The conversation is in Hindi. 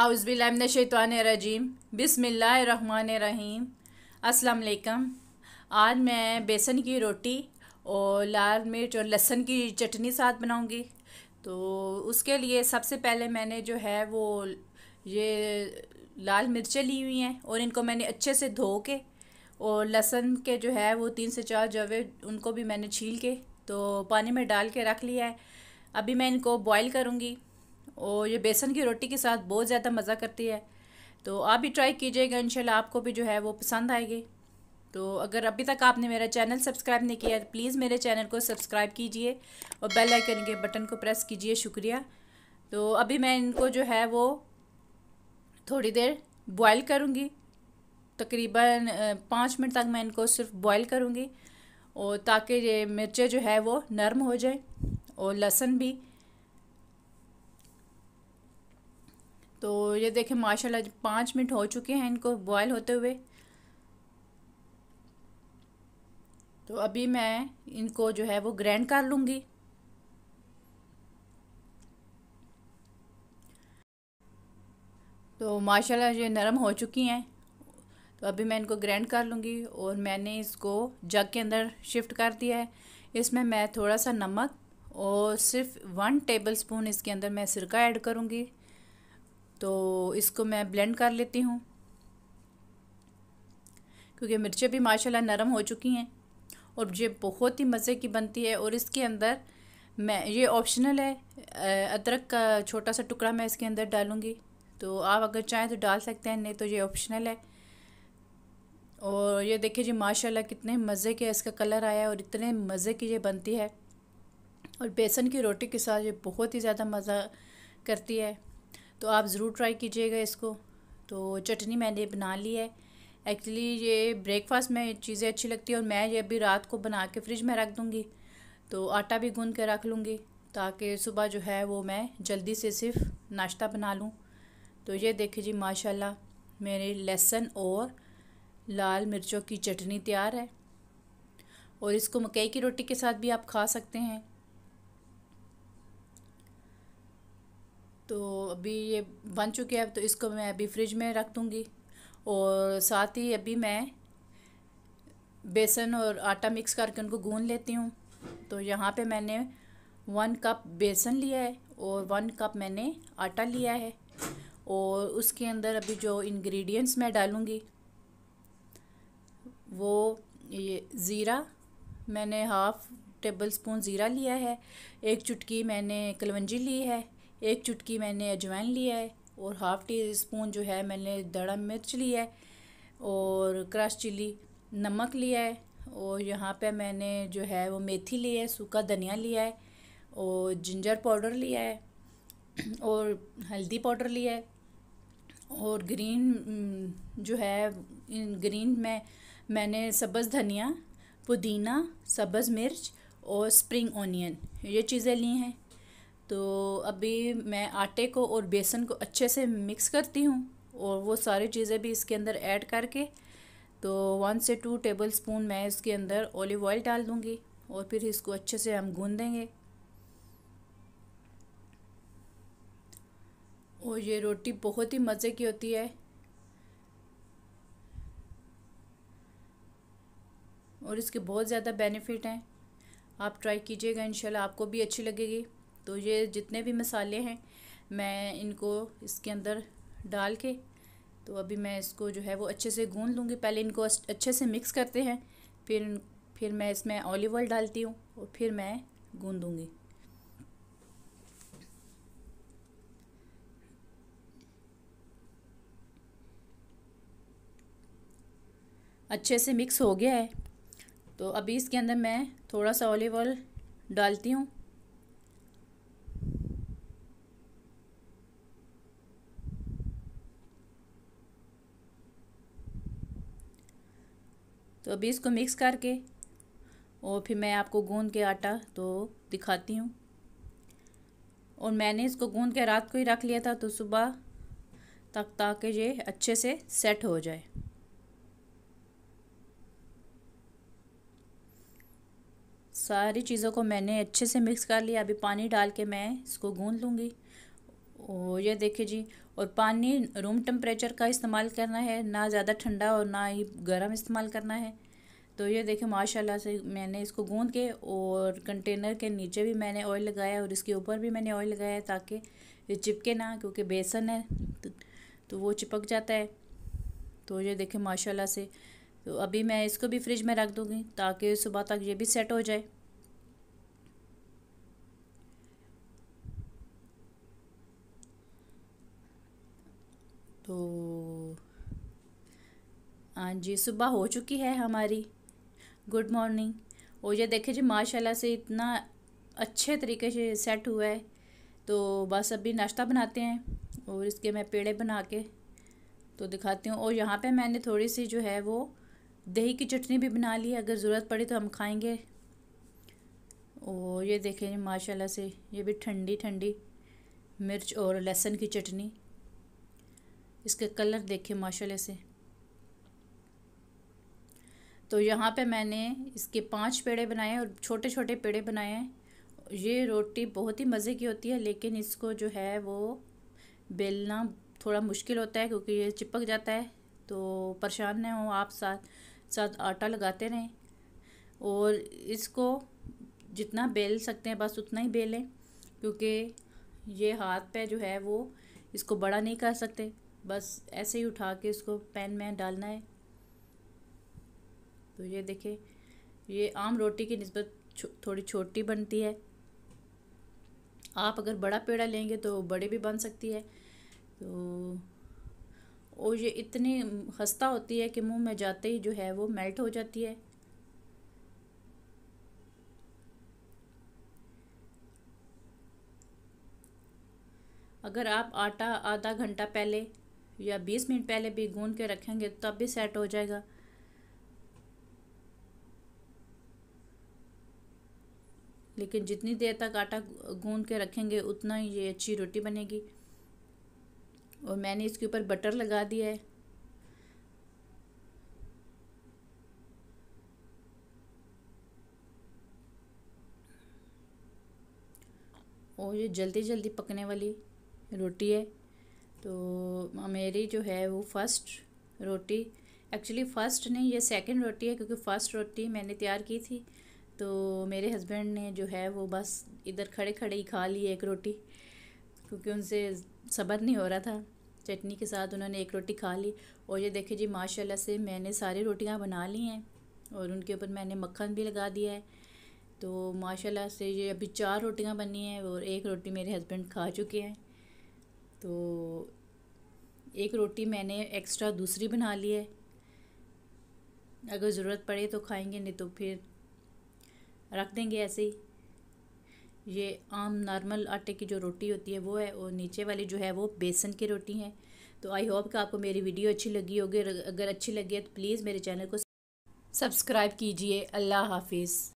आउज़बिल्लाशैतवानरजीम बिसमीम अस्सलाम आज मैं बेसन की रोटी और लाल मिर्च और लहसुन की चटनी साथ बनाऊंगी तो उसके लिए सबसे पहले मैंने जो है वो ये लाल मिर्चें ली हुई हैं और इनको मैंने अच्छे से धो के और लहसुन के जो है वो तीन से चार जवे उनको भी मैंने छील के तो पानी में डाल के रख लिया है अभी मैं इनको बॉईल करूँगी और ये बेसन की रोटी के साथ बहुत ज़्यादा मज़ा करती है तो आप भी ट्राई कीजिएगा इन आपको भी जो है वो पसंद आएगी तो अगर अभी तक आपने मेरा चैनल सब्सक्राइब नहीं किया तो प्लीज़ मेरे चैनल को सब्सक्राइब कीजिए और बेल आइकन के बटन को प्रेस कीजिए शुक्रिया तो अभी मैं इनको जो है वो थोड़ी देर बॉयल करूँगी तकरीबन पाँच मिनट तक मैं इनको सिर्फ बॉईल करूँगी और ताकि ये मिर्चें जो है वो नरम हो जाए और लहसुन भी तो ये देखें माशाल्लाह पाँच मिनट हो चुके हैं इनको बॉयल होते हुए तो अभी मैं इनको जो है वो ग्रैंड कर लूँगी तो माशाल्लाह ये नरम हो चुकी हैं तो अभी मैं इनको ग्रैंड कर लूँगी और मैंने इसको जग के अंदर शिफ्ट कर दिया है इसमें मैं थोड़ा सा नमक और सिर्फ वन टेबल स्पून इसके अंदर मैं सिरका ऐड करूँगी तो इसको मैं ब्लेंड कर लेती हूँ क्योंकि मिर्चें भी माशाल्लाह नरम हो चुकी हैं और ये बहुत ही मज़े की बनती है और इसके अंदर मैं ये ऑप्शनल है अदरक का छोटा सा टुकड़ा मैं इसके अंदर डालूँगी तो आप अगर चाहें तो डाल सकते हैं नहीं तो ये ऑप्शनल है और ये देखिए जी माशाल्लाह कितने मज़े के इसका कलर आया है और इतने मज़े की ये बनती है और बेसन की रोटी के साथ ये बहुत ही ज़्यादा मज़ा करती है तो आप ज़रूर ट्राई कीजिएगा इसको तो चटनी मैंने बना ली है एक्चुअली ये ब्रेकफास्ट में चीज़ें अच्छी लगती है और मैं ये अभी रात को बना के फ्रिज में रख दूँगी तो आटा भी गूँध के रख लूँगी ताकि सुबह जो है वो मैं जल्दी से सिर्फ नाश्ता बना लूँ तो ये देखिए जी माशाल्लाह मेरे लहसुन और लाल मिर्चों की चटनी तैयार है और इसको मकई की रोटी के साथ भी आप खा सकते हैं तो अभी ये बन चुके हैं तो इसको मैं अभी फ्रिज में रख दूँगी और साथ ही अभी मैं बेसन और आटा मिक्स करके उनको गून लेती हूँ तो यहाँ पे मैंने वन कप बेसन लिया है और वन कप मैंने आटा लिया है और उसके अंदर अभी जो इंग्रेडिएंट्स मैं डालूँगी वो ये ज़ीरा मैंने हाफ़ टेबल स्पून ज़ीरा लिया है एक चुटकी मैंने कलवंजी ली है एक चुटकी मैंने अजवाइन लिया है और हाफ़ टी स्पून जो है मैंने दड़ा मिर्च लिया है और क्रश चिली नमक लिया है और यहाँ पे मैंने जो है वो मेथी लिया है सूखा धनिया लिया है और जिंजर पाउडर लिया है और हल्दी पाउडर लिया है और ग्रीन जो है इन ग्रीन में मैंने सब्ज़ धनिया पुदीना सब्ज़ मिर्च और स्प्रिंग ऑनियन ये चीज़ें ली हैं तो अभी मैं आटे को और बेसन को अच्छे से मिक्स करती हूँ और वो सारी चीज़ें भी इसके अंदर ऐड करके तो वन से टू टेबल स्पून मैं इसके अंदर ओलिव ऑयल डाल दूँगी और फिर इसको अच्छे से हम गूँ देंगे और ये रोटी बहुत ही मज़े की होती है और इसके बहुत ज़्यादा बेनिफिट हैं आप ट्राई कीजिएगा इंशाल्लाह आपको भी अच्छी लगेगी तो ये जितने भी मसाले हैं मैं इनको इसके अंदर डाल के तो अभी मैं इसको जो है वो अच्छे से गूँध लूँगी पहले इनको अच्छे से मिक्स करते हैं फिर फिर मैं इसमें ऑलिव ऑयल डालती हूँ और फिर मैं गूँधूँगी अच्छे से मिक्स हो गया है तो अभी इसके अंदर मैं थोड़ा सा ऑलिव ऑयल डालती हूँ तो अभी इसको मिक्स करके और फिर मैं आपको गूंद के आटा तो दिखाती हूँ और मैंने इसको गूंद के रात को ही रख लिया था तो सुबह तक ताकि ये अच्छे से सेट हो जाए सारी चीज़ों को मैंने अच्छे से मिक्स कर लिया अभी पानी डाल के मैं इसको गूंद लूँगी और ये देखिए जी और पानी रूम टेम्परेचर का इस्तेमाल करना है ना ज़्यादा ठंडा और ना ही गर्म इस्तेमाल करना है तो ये देखिए माशाल्लाह से मैंने इसको गूंद के और कंटेनर के नीचे भी मैंने ऑयल लगाया और इसके ऊपर भी मैंने ऑयल लगाया ताकि ये चिपके ना क्योंकि बेसन है तो, तो वो चिपक जाता है तो ये देखिए माशाल्लाह से तो अभी मैं इसको भी फ्रिज में रख दूँगी ताकि सुबह तक ये भी सेट हो जाए हाँ जी सुबह हो चुकी है हमारी गुड मॉर्निंग और ये देखे जी माशाल्लाह से इतना अच्छे तरीके से सेट हुआ है तो बस अभी नाश्ता बनाते हैं और इसके मैं पेड़े बना के तो दिखाती हूँ और यहाँ पे मैंने थोड़ी सी जो है वो दही की चटनी भी बना ली अगर ज़रूरत पड़ी तो हम खाएंगे और ये देखें जी माशाल्लाह से ये भी ठंडी ठंडी मिर्च और लहसुन की चटनी इसके कलर देखें माशाल्लाह से तो यहाँ पे मैंने इसके पांच पेड़े बनाए और छोटे छोटे पेड़े बनाए हैं ये रोटी बहुत ही मज़े की होती है लेकिन इसको जो है वो बेलना थोड़ा मुश्किल होता है क्योंकि ये चिपक जाता है तो परेशान ना हो आप साथ साथ आटा लगाते रहें और इसको जितना बेल सकते हैं बस उतना ही बेलें क्योंकि ये हाथ पे जो है वो इसको बड़ा नहीं कर सकते बस ऐसे ही उठा के इसको पैन में डालना है तो ये देखें ये आम रोटी की नस्बत छो, थोड़ी छोटी बनती है आप अगर बड़ा पेड़ा लेंगे तो बड़ी भी बन सकती है तो और ये इतनी खस्ता होती है कि मुंह में जाते ही जो है वो मेल्ट हो जाती है अगर आप आटा आधा घंटा पहले या बीस मिनट पहले भी गूंद के रखेंगे तब भी सेट हो जाएगा लेकिन जितनी देर तक आटा गूंद के रखेंगे उतना ही ये अच्छी रोटी बनेगी और मैंने इसके ऊपर बटर लगा दिया है और ये जल्दी जल्दी पकने वाली रोटी है तो मेरी जो है वो फर्स्ट रोटी एक्चुअली फ़र्स्ट नहीं ये सेकंड रोटी है क्योंकि फ़र्स्ट रोटी मैंने तैयार की थी तो मेरे हस्बैंड ने जो है वो बस इधर खड़े खड़े ही खा लिए एक रोटी क्योंकि उनसे सबर नहीं हो रहा था चटनी के साथ उन्होंने एक रोटी खा ली और ये देखे जी माशाल्लाह से मैंने सारी रोटियां बना ली हैं और उनके ऊपर मैंने मक्खन भी लगा दिया है तो माशाल्लाह से ये अभी चार रोटियां बनी हैं और एक रोटी मेरे हस्बैंड खा चुके हैं तो एक रोटी मैंने एक्स्ट्रा दूसरी बना ली है अगर ज़रूरत पड़े तो खाएंगे नहीं तो फिर रख देंगे ऐसे ही ये आम नॉर्मल आटे की जो रोटी होती है वो है और नीचे वाली जो है वो बेसन की रोटी है तो आई होप कि आपको मेरी वीडियो अच्छी लगी होगी अगर अच्छी लगी है तो प्लीज़ मेरे चैनल को सब्सक्राइब कीजिए अल्लाह हाफिज़